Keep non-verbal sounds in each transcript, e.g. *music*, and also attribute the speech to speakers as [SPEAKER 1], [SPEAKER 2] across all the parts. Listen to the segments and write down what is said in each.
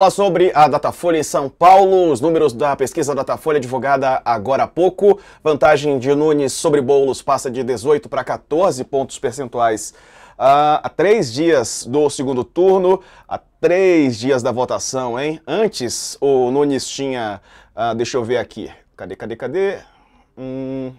[SPEAKER 1] Fala sobre a Datafolha em São Paulo, os números da pesquisa Datafolha divulgada agora há pouco. Vantagem de Nunes sobre Boulos passa de 18 para 14 pontos percentuais a ah, três dias do segundo turno, a três dias da votação, hein? Antes o Nunes tinha, ah, deixa eu ver aqui, cadê, cadê, cadê? Hum,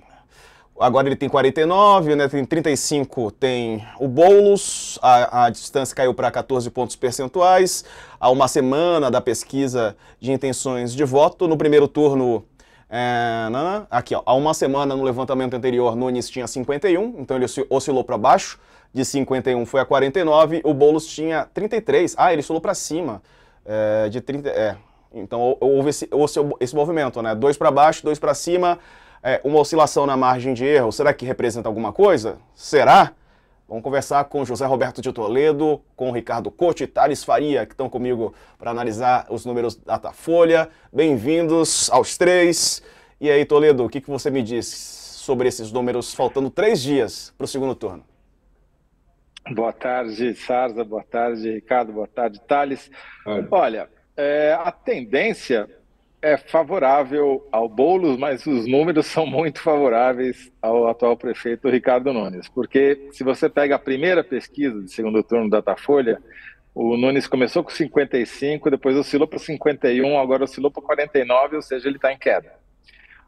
[SPEAKER 1] Agora ele tem 49, né? Tem 35, tem o Boulos, a, a distância caiu para 14 pontos percentuais. Há uma semana da pesquisa de intenções de voto. No primeiro turno, é, não, não, aqui, ó, há uma semana no levantamento anterior, Nunes tinha 51, então ele oscilou para baixo, de 51 foi a 49, o Boulos tinha 33, ah, ele oscilou para cima, é, de 30, é, então houve esse, esse, esse movimento, né, dois para baixo, dois para cima, é, uma oscilação na margem de erro, será que representa alguma coisa? Será? Vamos conversar com José Roberto de Toledo, com Ricardo Couto e Thales Faria, que estão comigo para analisar os números da Datafolha. Bem-vindos aos três. E aí, Toledo, o que, que você me diz sobre esses números faltando três dias para o segundo turno?
[SPEAKER 2] Boa tarde, Sarza. Boa tarde, Ricardo. Boa tarde, Thales. Olha, é, a tendência é favorável ao Boulos, mas os números são muito favoráveis ao atual prefeito Ricardo Nunes, porque se você pega a primeira pesquisa de segundo turno da Datafolha, o Nunes começou com 55, depois oscilou para 51, agora oscilou para 49, ou seja, ele está em queda.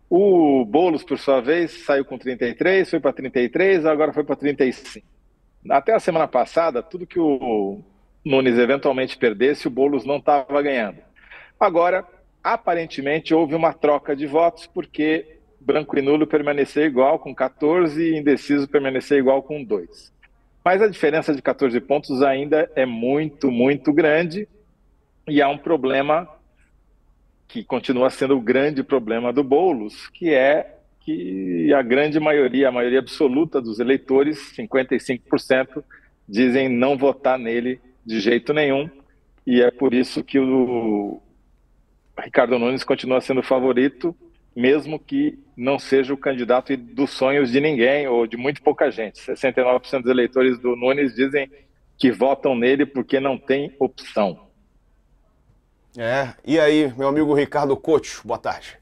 [SPEAKER 2] O Boulos, por sua vez, saiu com 33, foi para 33, agora foi para 35. Até a semana passada, tudo que o Nunes eventualmente perdesse, o Boulos não estava ganhando. Agora, aparentemente houve uma troca de votos, porque branco e nulo permaneceu igual com 14 e indeciso permaneceu igual com 2. Mas a diferença de 14 pontos ainda é muito, muito grande e há um problema que continua sendo o grande problema do Boulos, que é que a grande maioria, a maioria absoluta dos eleitores, 55%, dizem não votar nele de jeito nenhum. E é por isso que o, Ricardo Nunes continua sendo o favorito, mesmo que não seja o candidato dos sonhos de ninguém ou de muito pouca gente. 69% dos eleitores do Nunes dizem que votam nele porque não tem opção. É, e aí, meu amigo Ricardo Couto, boa tarde.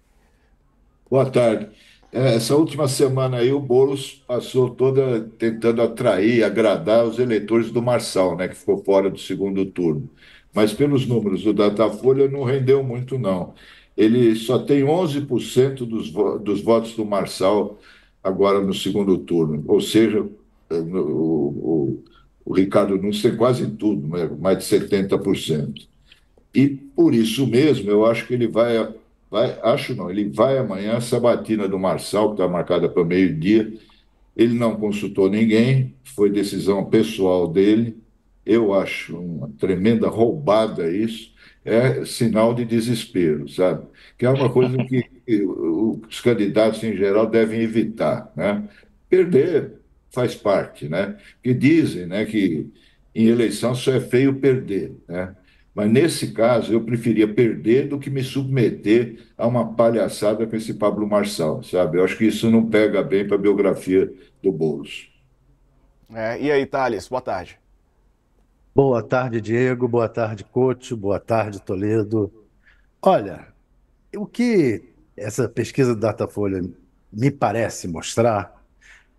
[SPEAKER 3] Boa tarde. É, essa última semana aí o Boulos passou toda tentando atrair, agradar os eleitores do Marçal, né, que ficou fora do segundo turno mas pelos números do Datafolha não rendeu muito, não. Ele só tem 11% dos, vo dos votos do Marçal agora no segundo turno, ou seja, eh, o, o, Ricardo Nunes tem quase tudo, né? mais de 70%. E por isso mesmo, eu acho que ele vai, vai acho não, ele vai amanhã a sabatina do Marçal, que está marcada para meio-dia. Ele não consultou ninguém, foi decisão pessoal dele eu acho uma tremenda roubada isso, é sinal de desespero, sabe? Que é uma coisa que *laughs* os candidatos em geral devem evitar, né? Perder faz parte, né? Que dizem, né, que em eleição só é feio perder, né? Mas nesse caso eu preferia perder do que me submeter a uma palhaçada com esse Pablo Marçal, sabe? Eu acho que isso não pega bem para a biografia do Boulos.
[SPEAKER 1] É, e aí, Thales, boa tarde.
[SPEAKER 4] Boa tarde, Diego. Boa tarde, Coach. Boa tarde, Toledo. Olha, o que essa pesquisa do Datafolha me parece mostrar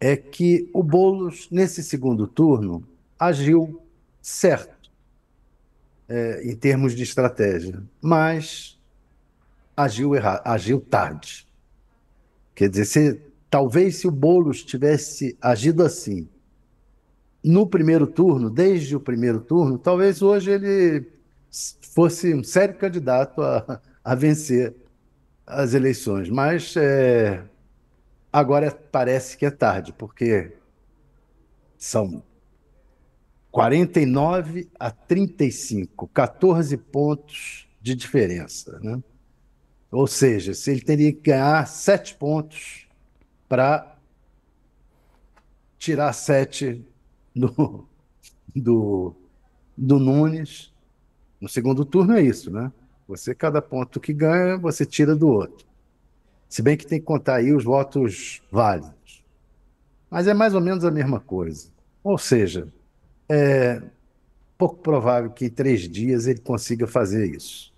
[SPEAKER 4] é que o Boulos, nesse segundo turno, agiu certo é, em termos de estratégia, mas agiu, agiu tarde. Quer dizer, se, talvez se o Boulos tivesse agido assim, no primeiro turno, desde o primeiro turno, talvez hoje ele fosse um sério candidato a, a vencer as eleições. Mas é, agora parece que é tarde, porque são 49 a 35, 14 pontos de diferença. Né? Ou seja, se ele teria que ganhar 7 pontos para tirar 7 do, do, do Nunes. No segundo turno é isso, né? Você, cada ponto que ganha, você tira do outro. Se bem que tem que contar aí os votos válidos. Mas é mais ou menos a mesma coisa. Ou seja, é pouco provável que em três dias ele consiga fazer isso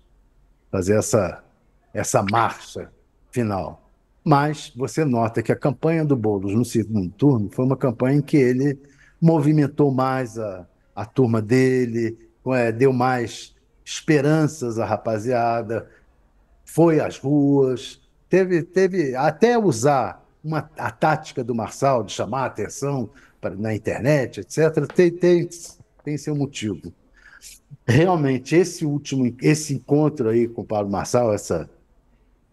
[SPEAKER 4] fazer essa, essa marcha final. Mas você nota que a campanha do Boulos no segundo turno foi uma campanha em que ele movimentou mais a, a turma dele, é, deu mais esperanças à rapaziada, foi às ruas, teve, teve até usar uma, a tática do Marçal de chamar a atenção pra, na internet, etc., tem, tem, tem seu motivo. Realmente, esse último esse encontro aí com o Paulo Marçal, essa,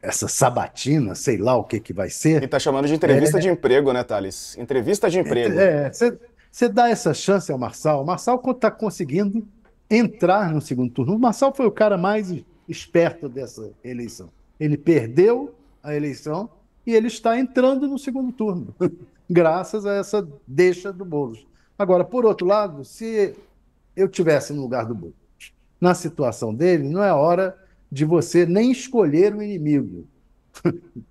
[SPEAKER 4] essa sabatina, sei lá o que, que vai ser. Ele está chamando de entrevista é... de
[SPEAKER 1] emprego, né, Thales? Entrevista de emprego. É,
[SPEAKER 4] você é, você dá essa chance ao Marçal. O Marçal está conseguindo entrar no segundo turno. O Marçal foi o cara mais esperto dessa eleição. Ele perdeu a eleição e ele está entrando no segundo turno, *laughs* graças a essa deixa do Boulos. Agora, por outro lado, se eu tivesse no lugar do Boulos, na situação dele, não é hora de você nem escolher o inimigo.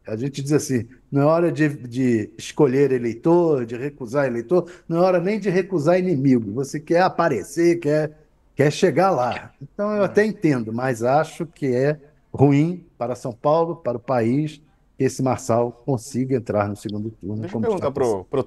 [SPEAKER 4] A gente diz assim: não é hora de, de escolher eleitor, de recusar eleitor, não é hora nem de recusar inimigo. Você quer aparecer, quer, quer chegar lá. Então eu até entendo, mas acho que é ruim para São Paulo, para o país, que esse Marçal consiga entrar no segundo turno. Deixa eu perguntar para
[SPEAKER 1] o